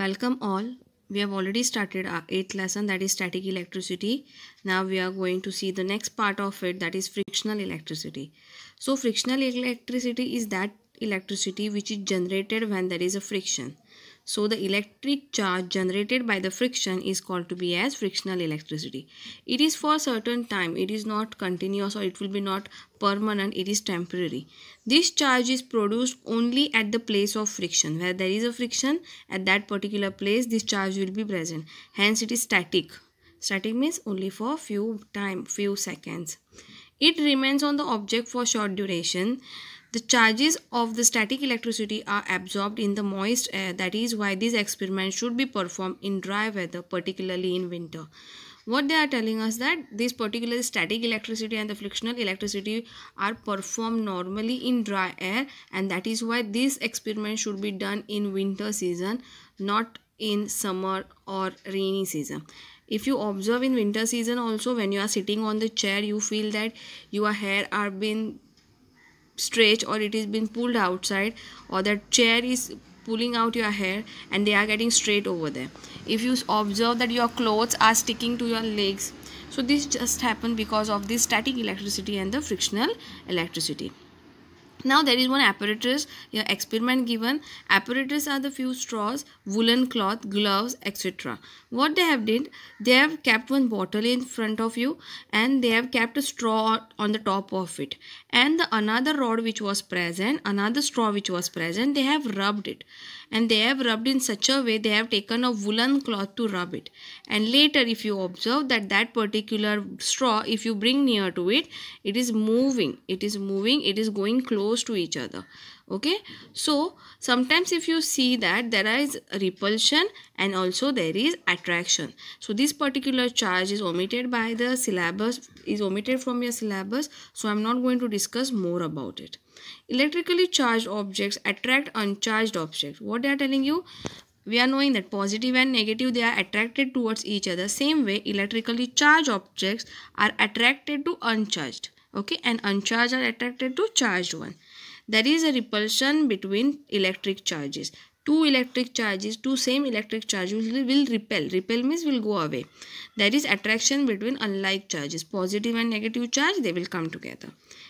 Welcome all. We have already started our 8th lesson that is static electricity. Now we are going to see the next part of it that is frictional electricity. So frictional electricity is that electricity which is generated when there is a friction. So the electric charge generated by the friction is called to be as frictional electricity. It is for a certain time. It is not continuous or it will be not permanent. It is temporary. This charge is produced only at the place of friction. Where there is a friction at that particular place this charge will be present. Hence it is static. Static means only for few time, few seconds. It remains on the object for short duration. The charges of the static electricity are absorbed in the moist air. That is why these experiments should be performed in dry weather, particularly in winter. What they are telling us that these particular static electricity and the frictional electricity are performed normally in dry air and that is why these experiments should be done in winter season, not in summer or rainy season if you observe in winter season also when you are sitting on the chair you feel that your hair are being stretched or it is being pulled outside or that chair is pulling out your hair and they are getting straight over there if you observe that your clothes are sticking to your legs so this just happened because of this static electricity and the frictional electricity now there is one apparatus, your experiment given. Apparatus are the few straws, woolen cloth, gloves, etc. What they have did, they have kept one bottle in front of you and they have kept a straw on the top of it. And the another rod which was present, another straw which was present, they have rubbed it. And they have rubbed in such a way, they have taken a woolen cloth to rub it. And later if you observe that that particular straw, if you bring near to it, it is moving. It is moving, it is going close close to each other okay so sometimes if you see that there is repulsion and also there is attraction so this particular charge is omitted by the syllabus is omitted from your syllabus so i'm not going to discuss more about it electrically charged objects attract uncharged objects what they are telling you we are knowing that positive and negative they are attracted towards each other same way electrically charged objects are attracted to uncharged okay and uncharged are attracted to charged one there is a repulsion between electric charges two electric charges two same electric charges will, repel repel means will go away there is attraction between unlike charges positive and negative charge they will come together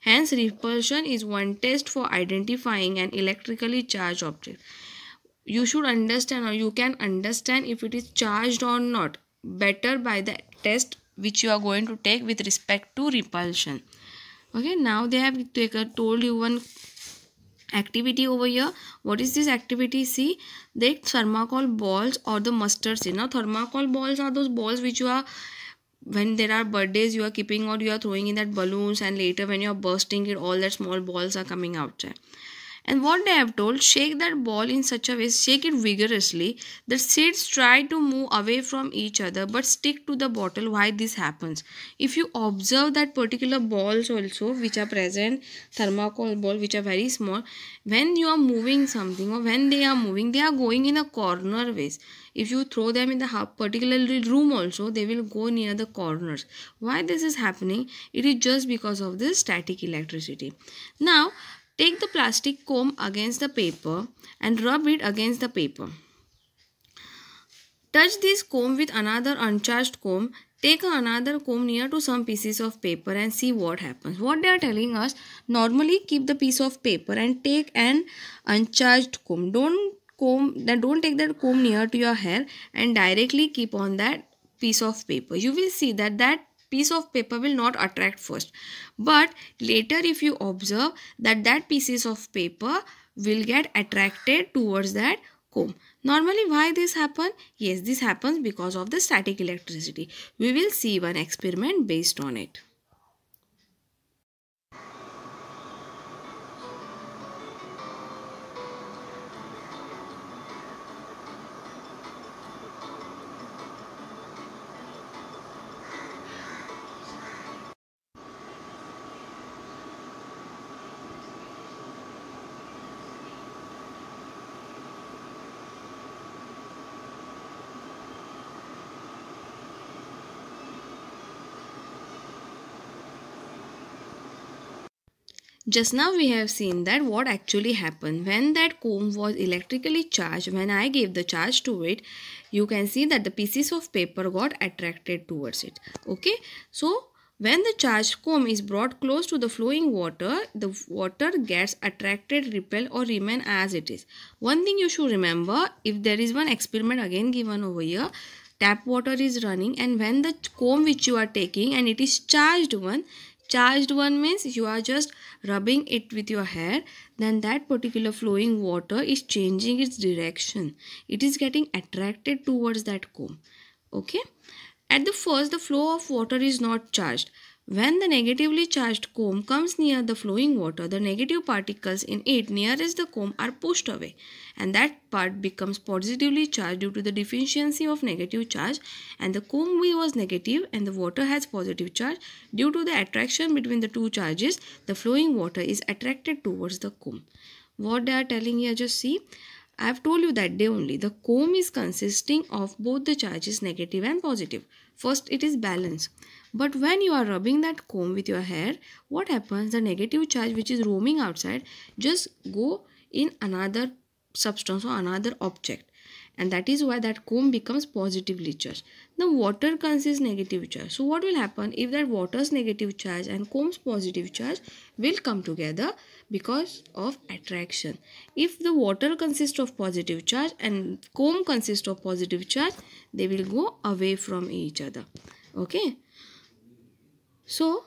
hence repulsion is one test for identifying an electrically charged object you should understand or you can understand if it is charged or not better by the test which you are going to take with respect to repulsion okay now they have told you one activity over here what is this activity see the thermocol balls or the mustard seed now thermocol balls are those balls which you are when there are birthdays you are keeping or you are throwing in that balloons and later when you are bursting it all that small balls are coming out And what they have told, shake that ball in such a way, shake it vigorously, The seeds try to move away from each other but stick to the bottle. Why this happens? If you observe that particular balls also which are present, thermocol ball which are very small, when you are moving something or when they are moving, they are going in a corner ways. If you throw them in the particular room also, they will go near the corners. Why this is happening? It is just because of this static electricity. Now, Take the plastic comb against the paper and rub it against the paper. Touch this comb with another uncharged comb. Take another comb near to some pieces of paper and see what happens. What they are telling us, normally keep the piece of paper and take an uncharged comb. Don't comb, then don't take that comb near to your hair and directly keep on that piece of paper. You will see that that piece of paper will not attract first but later if you observe that that pieces of paper will get attracted towards that comb normally why this happen yes this happens because of the static electricity we will see one experiment based on it Just now we have seen that what actually happened when that comb was electrically charged when I gave the charge to it you can see that the pieces of paper got attracted towards it okay so when the charged comb is brought close to the flowing water the water gets attracted repel or remain as it is one thing you should remember if there is one experiment again given over here tap water is running and when the comb which you are taking and it is charged one Charged one means you are just rubbing it with your hair then that particular flowing water is changing its direction. It is getting attracted towards that comb. Okay. At the first the flow of water is not charged when the negatively charged comb comes near the flowing water, the negative particles in it nearest the comb are pushed away and that part becomes positively charged due to the deficiency of negative charge and the comb was negative and the water has positive charge. Due to the attraction between the two charges, the flowing water is attracted towards the comb. What they are telling here, just see I have told you that day only. The comb is consisting of both the charges negative and positive. First it is balanced. But when you are rubbing that comb with your hair, what happens? The negative charge which is roaming outside just go in another substance or another object. And that is why that comb becomes positively charged. Now water consists negative charge. So what will happen if that water's negative charge and comb's positive charge will come together because of attraction. If the water consists of positive charge and comb consists of positive charge, they will go away from each other. Okay. So,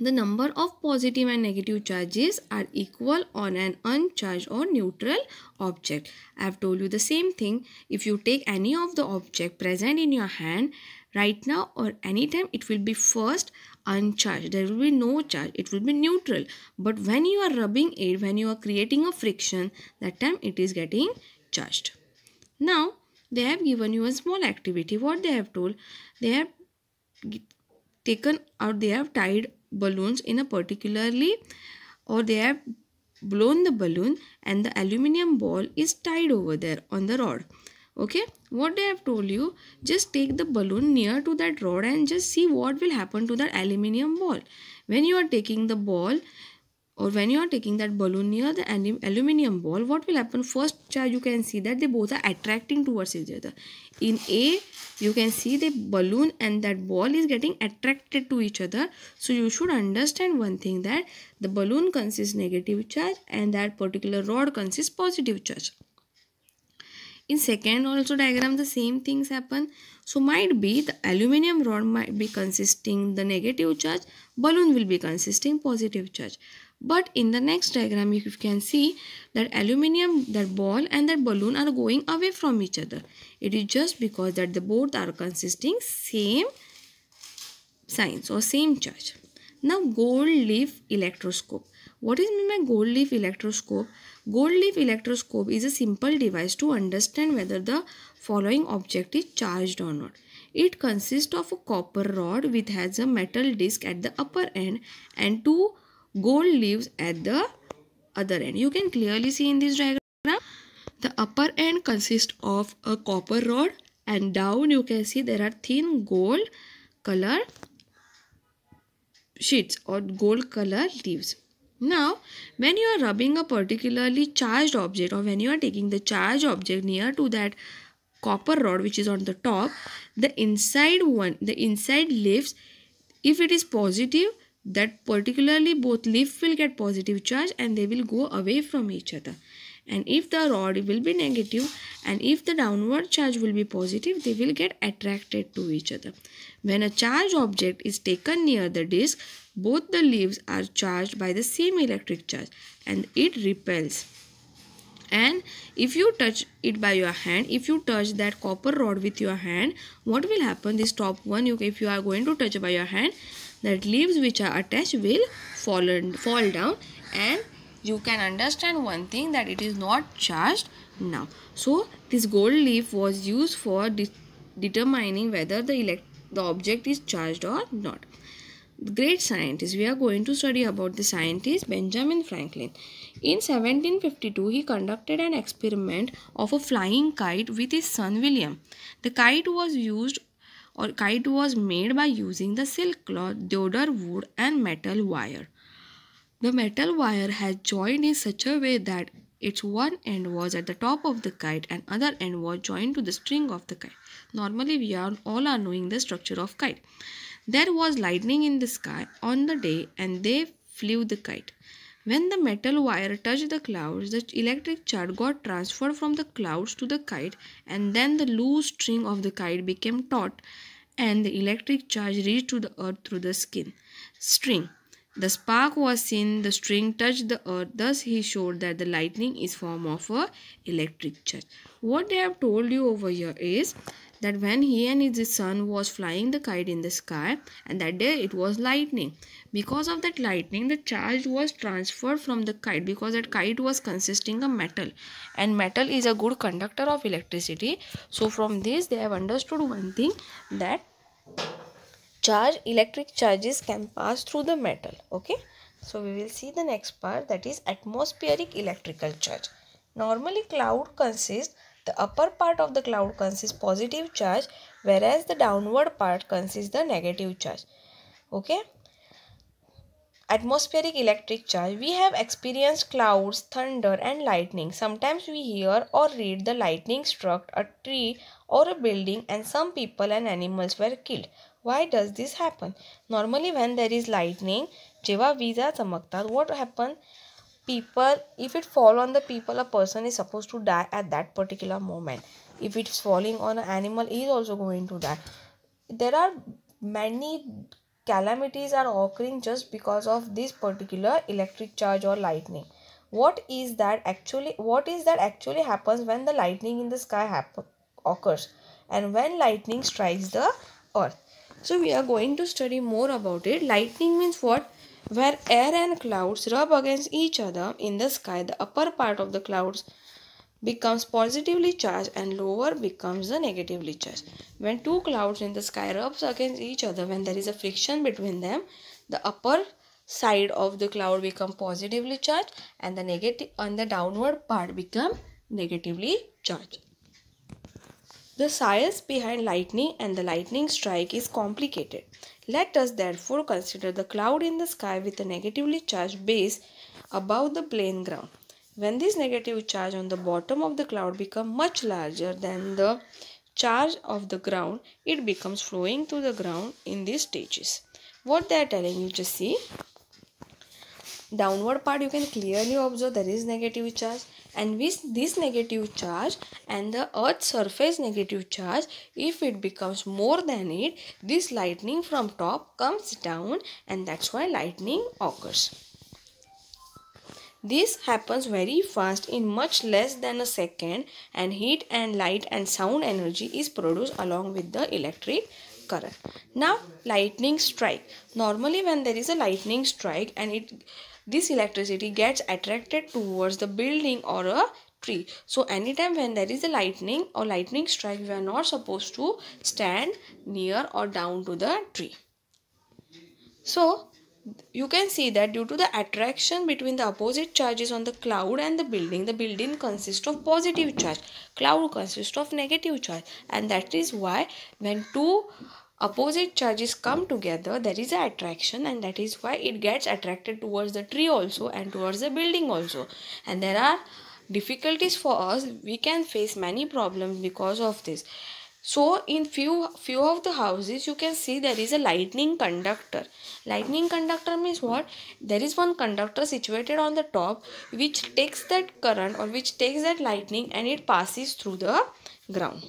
the number of positive and negative charges are equal on an uncharged or neutral object. I have told you the same thing. If you take any of the object present in your hand right now or anytime, it will be first uncharged there will be no charge it will be neutral but when you are rubbing it when you are creating a friction that time it is getting charged now they have given you a small activity what they have told they have taken or they have tied balloons in a particularly or they have blown the balloon and the aluminium ball is tied over there on the rod okay what i have told you just take the balloon near to that rod and just see what will happen to that aluminium ball when you are taking the ball or when you are taking that balloon near the aluminium ball what will happen first you can see that they both are attracting towards each other in a you can see the balloon and that ball is getting attracted to each other so you should understand one thing that the balloon consists negative charge and that particular rod consists positive charge in second also diagram the same things happen so might be the aluminium rod might be consisting the negative charge balloon will be consisting positive charge but in the next diagram you can see that aluminium that ball and that balloon are going away from each other it is just because that the both are consisting same signs or same charge now gold leaf electroscope what is my by gold leaf electroscope Gold leaf electroscope is a simple device to understand whether the following object is charged or not. It consists of a copper rod which has a metal disc at the upper end and two gold leaves at the other end. You can clearly see in this diagram. The upper end consists of a copper rod and down you can see there are thin gold color sheets or gold color leaves. Now, when you are rubbing a particularly charged object or when you are taking the charged object near to that copper rod which is on the top, the inside one, the inside leaves, if it is positive, that particularly both leaf will get positive charge and they will go away from each other and if the rod will be negative and if the downward charge will be positive they will get attracted to each other when a charged object is taken near the disk both the leaves are charged by the same electric charge and it repels and if you touch it by your hand if you touch that copper rod with your hand what will happen this top one you, if you are going to touch by your hand that leaves which are attached will fall, fall down and you can understand one thing that it is not charged now. So this gold leaf was used for de determining whether the, the object is charged or not. The great scientist, we are going to study about the scientist Benjamin Franklin. In 1752, he conducted an experiment of a flying kite with his son William. The kite was used or kite was made by using the silk cloth, deodar wood and metal wire. The metal wire has joined in such a way that its one end was at the top of the kite and other end was joined to the string of the kite. Normally we are all are knowing the structure of kite. There was lightning in the sky on the day and they flew the kite. When the metal wire touched the clouds, the electric charge got transferred from the clouds to the kite and then the loose string of the kite became taut and the electric charge reached to the earth through the skin string. The spark was seen, the string touched the earth, thus he showed that the lightning is form of a electric charge. What they have told you over here is that when he and his son was flying the kite in the sky and that day it was lightning. Because of that lightning, the charge was transferred from the kite because that kite was consisting of metal and metal is a good conductor of electricity. So from this they have understood one thing that charge electric charges can pass through the metal okay so we will see the next part that is atmospheric electrical charge normally cloud consists the upper part of the cloud consists positive charge whereas the downward part consists the negative charge okay atmospheric electric charge we have experienced clouds thunder and lightning sometimes we hear or read the lightning struck a tree or a building and some people and animals were killed why does this happen? Normally when there is lightning, Jeva visa samaktar. what happens? People, if it fall on the people, a person is supposed to die at that particular moment. If it's falling on an animal, he is also going to die. There are many calamities are occurring just because of this particular electric charge or lightning. What is that actually? What is that actually happens when the lightning in the sky happen, occurs? And when lightning strikes the earth so we are going to study more about it. Lightning means what? Where air and clouds rub against each other in the sky, the upper part of the clouds becomes positively charged and lower becomes the negatively charged. When two clouds in the sky rubs against each other, when there is a friction between them, the upper side of the cloud become positively charged and the negative and the downward part become negatively charged. The science behind lightning and the lightning strike is complicated. Let us therefore consider the cloud in the sky with a negatively charged base above the plane ground. When this negative charge on the bottom of the cloud becomes much larger than the charge of the ground, it becomes flowing to the ground in these stages. What they are telling you, just see downward part you can clearly observe there is negative charge and with this negative charge and the earth surface negative charge if it becomes more than it this lightning from top comes down and that's why lightning occurs this happens very fast in much less than a second and heat and light and sound energy is produced along with the electric current. Now lightning strike. Normally when there is a lightning strike and it this electricity gets attracted towards the building or a tree so anytime when there is a lightning or lightning strike we are not supposed to stand near or down to the tree so you can see that due to the attraction between the opposite charges on the cloud and the building the building consists of positive charge cloud consists of negative charge and that is why when two opposite charges come together there is an attraction and that is why it gets attracted towards the tree also and towards the building also and there are difficulties for us we can face many problems because of this so in few few of the houses you can see there is a lightning conductor lightning conductor means what there is one conductor situated on the top which takes that current or which takes that lightning and it passes through the ground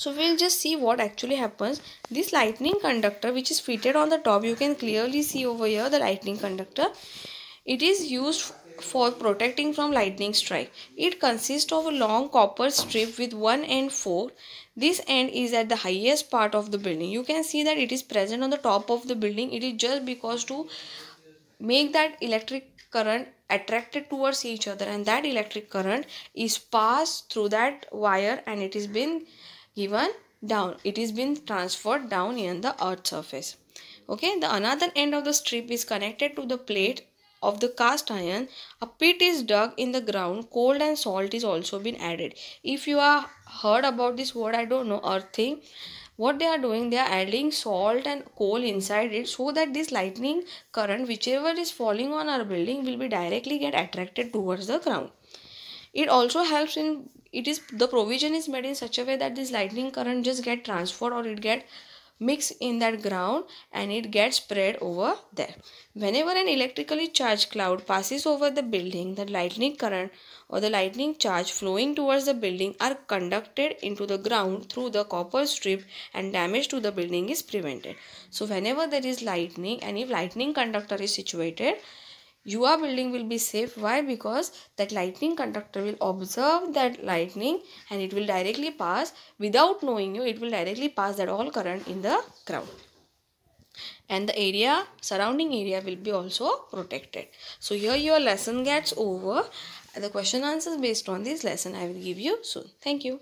so we'll just see what actually happens. This lightning conductor which is fitted on the top, you can clearly see over here the lightning conductor. It is used for protecting from lightning strike. It consists of a long copper strip with one end for. This end is at the highest part of the building. You can see that it is present on the top of the building. It is just because to make that electric current attracted towards each other and that electric current is passed through that wire and it is been given down it is been transferred down in the earth surface okay the another end of the strip is connected to the plate of the cast iron a pit is dug in the ground cold and salt is also been added if you are heard about this word i don't know earth what they are doing they are adding salt and coal inside it so that this lightning current whichever is falling on our building will be directly get attracted towards the ground it also helps in it is the provision is made in such a way that this lightning current just get transferred or it get mixed in that ground and it gets spread over there. Whenever an electrically charged cloud passes over the building, the lightning current or the lightning charge flowing towards the building are conducted into the ground through the copper strip and damage to the building is prevented. So whenever there is lightning and if lightning conductor is situated your building will be safe why because that lightning conductor will observe that lightning and it will directly pass without knowing you it will directly pass that all current in the ground and the area surrounding area will be also protected so here your lesson gets over the question answers based on this lesson i will give you soon thank you